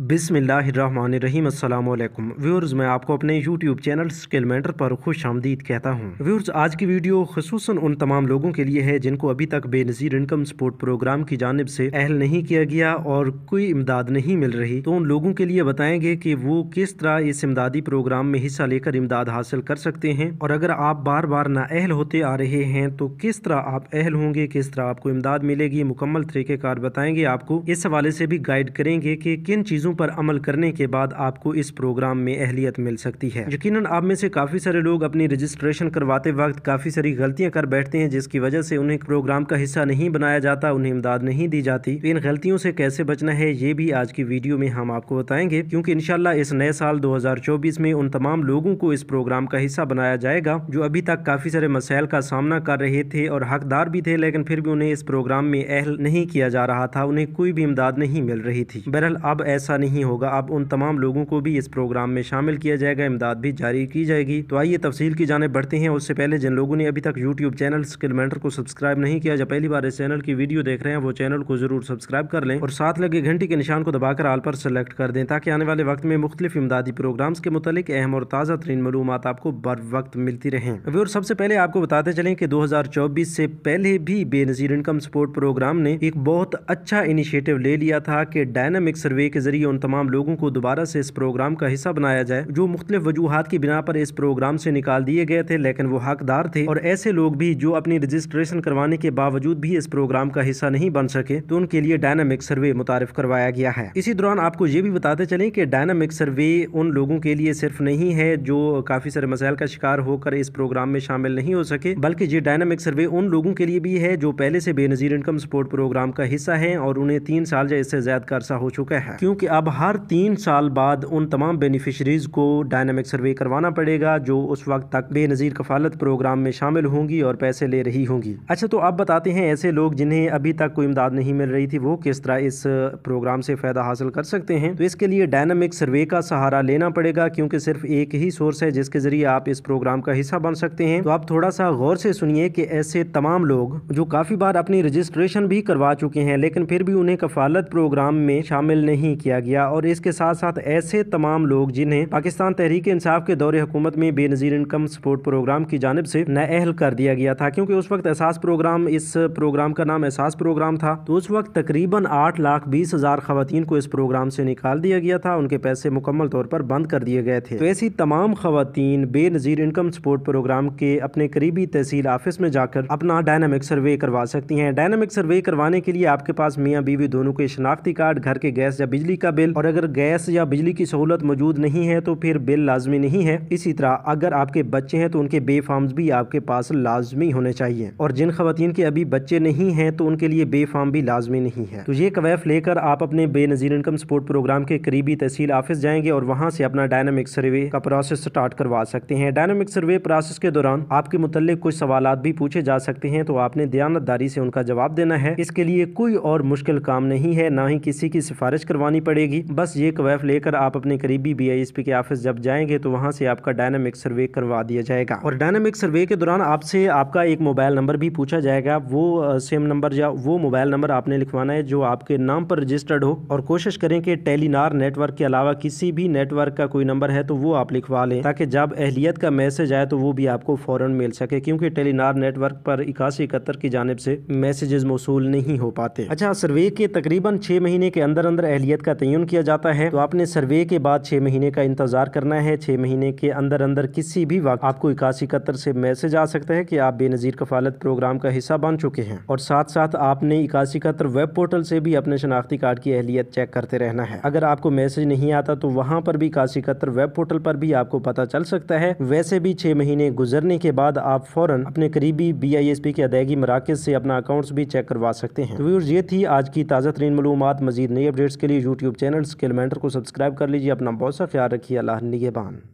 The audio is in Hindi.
बिसमीम अल्लाम व्यूर्स मैं आपको अपने यूट्यूब चैनल स्किल मेंटर पर खुश आमदीद कहता हूँ व्यूर्स आज की वीडियो खसूस उन तमाम लोगों के लिए है जिनको अभी तक बेनज़ीर इनकम सपोर्ट प्रोग्राम की जानब से अहल नहीं किया गया और कोई इमदाद नहीं मिल रही तो उन लोगों के लिए बताएंगे कि वो किस तरह इस इमदादी प्रोग्राम में हिस्सा लेकर इमदाद हासिल कर सकते हैं और अगर आप बार बार नाअहल होते आ रहे हैं तो किस तरह आप अहल होंगे किस तरह आपको इमदाद मिलेगी मुकम्मल तरीक़ेकार बताएंगे आपको इस हवाले से भी गाइड करेंगे कि किन चीज़ों चीज़ों पर अमल करने के बाद आपको इस प्रोग्राम में अहलियत मिल सकती है यकीनन आप में से काफ़ी सारे लोग अपनी रजिस्ट्रेशन करवाते वक्त काफ़ी सारी गलतियां कर बैठते हैं जिसकी वजह से उन्हें प्रोग्राम का हिस्सा नहीं बनाया जाता उन्हें इमदाद नहीं दी जाती तो इन गलतियों से कैसे बचना है ये भी आज की वीडियो में हम आपको बताएंगे क्योंकि इनशाला इस नए साल दो में उन तमाम लोगों को इस प्रोग्राम का हिस्सा बनाया जाएगा जो अभी तक काफ़ी सारे मसाइल का सामना कर रहे थे और हकदार भी थे लेकिन फिर भी उन्हें इस प्रोग्राम में अहल नहीं किया जा रहा था उन्हें कोई भी इमदाद नहीं मिल रही थी बहरहाल अब ऐसा ऐसा नहीं होगा अब उन तमाम लोगों को भी इस प्रोग्राम में शामिल किया जाएगा इमदाद भी जारी की जाएगी तो आइए तफसील की जानब बढ़ते हैं उससे पहले जिन लोगों ने अभी तक यूट्यूब चैनल स्किल मेंटर को सब्सक्राइब नहीं किया जब पहली बार इस चैनल की वीडियो देख रहे हैं वो चैनल को जरूर सब्सक्राइब कर लें और साथ लगे घंटी के निशान को दबाकर आल पर सेलेक्ट कर दें ताकि आने वाले वक्त में मुख्तलिफ इमदादी प्रोग्राम्स के मुतालिक अहम और ताज़ा तरीन मालूम आपको बर वक्त मिलती रहें अभी और सबसे पहले आपको बताते चलें कि दो हज़ार चौबीस से पहले भी बेनजीर इनकम सपोर्ट प्रोग्राम ने एक बहुत अच्छा इनिशिएटिव ले लिया था कि डायनामिक सर्वे के जरिए उन तमाम लोगों को दोबारा से इस प्रोग्राम का हिस्सा बनाया जाए जो मुख्तलिफ वजूहत की बिना पर इस प्रोग्राम से निकाल दिए गए थे लेकिन वो हकदार थे और ऐसे लोग भी जो अपनी रजिस्ट्रेशन करवाने के बावजूद भी इस प्रोग्राम का हिस्सा नहीं बन सके तो उनके लिए डायनामिक सर्वे मुतारफ करवाया गया है इसी दौरान आपको ये भी बताते चले कि डायनामिक सर्वे उन लोगों के लिए सिर्फ नहीं है जो काफ़ी सारे मसाइल का शिकार होकर इस प्रोग्राम में शामिल नहीं हो सके बल्कि ये डायनामिक सर्वे उन लोगों के लिए भी है जो पहले से बेनजीर इनकम सपोर्ट प्रोग्राम का हिस्सा है और उन्हें तीन साल या इससे ज्यादा अरसा हो चुका है क्योंकि अब हर तीन साल बाद उन तमाम बेनिफिशरीज़ को डायनामिक सर्वे करवाना पड़ेगा जो उस वक्त तक बेनज़ीर कफालत प्रोग्राम में शामिल होंगी और पैसे ले रही होंगी अच्छा तो आप बताते हैं ऐसे लोग जिन्हें अभी तक कोई इमदाद नहीं मिल रही थी वो किस तरह इस प्रोग्राम से फ़ायदा हासिल कर सकते हैं तो इसके लिए डायनामिक सर्वे का सहारा लेना पड़ेगा क्योंकि सिर्फ एक ही सोर्स है जिसके ज़रिए आप इस प्रोग्राम का हिस्सा बन सकते हैं तो आप थोड़ा सा गौर से सुनिए कि ऐसे तमाम लोग जो काफ़ी बार अपनी रजिस्ट्रेशन भी करवा चुके हैं लेकिन फिर भी उन्हें कफालत प्रोग्राम में शामिल नहीं किया गया गया और इसके साथ साथ ऐसे तमाम लोग जिन्हें पाकिस्तान तहरीक इंसाफ के दौरे हुकूमत में बेनजीर इनकम सपोर्ट प्रोग्राम की जानब से नाअहल कर दिया गया था क्योंकि उस वक्त एहसास प्रोग्राम इस प्रोग्राम का नाम एहसास प्रोग्राम था तो उस वक्त तकरीबन आठ लाख बीस हजार खातन को इस प्रोग्राम से निकाल दिया गया था उनके पैसे मुकम्मल तौर पर बंद कर दिए गए थे तो ऐसी तमाम खातन बेनजीर इनकम सपोर्ट प्रोग्राम के अपने करीबी तहसील ऑफिस में जाकर अपना डायनामिक सर्वे करवा सकती हैं डायनामिक सर्वे करवाने के लिए आपके पास मियाँ बीवी दोनों के शनाख्ती कार्ड घर के गैस या बिजली का बिल और अगर गैस या बिजली की सहूलत मौजूद नहीं है तो फिर बिल लाजमी नहीं है इसी तरह अगर आपके बच्चे हैं तो उनके बे भी आपके पास लाजमी होने चाहिए और जिन खातन के अभी बच्चे नहीं हैं तो उनके लिए बे भी लाजमी नहीं है तो ये कवैफ लेकर आप अपने बेनजीर इनकम सपोर्ट प्रोग्राम के करीबी तहसील ऑफिस जाएंगे और वहाँ से अपना डायनामिक सर्वे का प्रोसेस स्टार्ट करवा सकते हैं डायनामिक सर्वे प्रोसेस के दौरान आपके मुतल कुछ सवाल भी पूछे जा सकते हैं तो आपने दयानतदारी से उनका जवाब देना है इसके लिए कोई और मुश्किल काम नहीं है ना ही किसी की सिफारिश करवानी पड़े पड़ेगी बस ये कवैफ लेकर आप अपने करीबी बी के ऑफिस जब जाएंगे तो वहाँ से आपका डायनामिक सर्वे करवा दिया जाएगा और डायनामिक सर्वे के दौरान आपसे आपका एक मोबाइल नंबर भी पूछा जाएगा वो सेम नंबर या वो मोबाइल नंबर आपने लिखवाना है जो आपके नाम पर रजिस्टर्ड हो और कोशिश करें कि टेलीनार नेटवर्क के अलावा किसी भी नेटवर्क का कोई नंबर है तो वो आप लिखवा लें ताकि जब अहलियत का मैसेज आए तो वो भी आपको फ़ौरन मिल सके क्योंकि टेलीनार नेटवर्क पर इक्यासी इकहत्तर की जानब से मैसेजेस मौसू नहीं हो पाते अच्छा सर्वे के तकरीबन छह महीने के अंदर अंदर अहलियत का तयन किया जाता है तो आपने सर्वे के बाद छह महीने का इंतजार करना है छह महीने के अंदर अंदर किसी भी वक्त आपको इक्यासी कतर से मैसेज आ सकता है कि आप बेनज़ीर कफालत प्रोग्राम का हिस्सा बन चुके हैं और साथ साथ आपने इक्यासी कतर वेब पोर्टल से भी अपने शनाख्ती कार्ड की अहलियत चेक करते रहना है अगर आपको मैसेज नहीं आता तो वहाँ पर भी इक्यासी कतर वेब पोर्टल पर भी आपको पता चल सकता है वैसे भी छह महीने गुजरने के बाद आप फौरन अपने करीबी बी आई एस पी के अदायगी मराकज से अपना अकाउंट भी चेक करवा सकते हैं तो ये थी आज की ताज़ा तरीन मलूमत मजीद नई अपडेट्स के लिए यूट्यूब चैनल स्केलमेंटर को सब्सक्राइब कर लीजिए अपना बहुत सा ख्याल रखिए अल्लाह निगेबान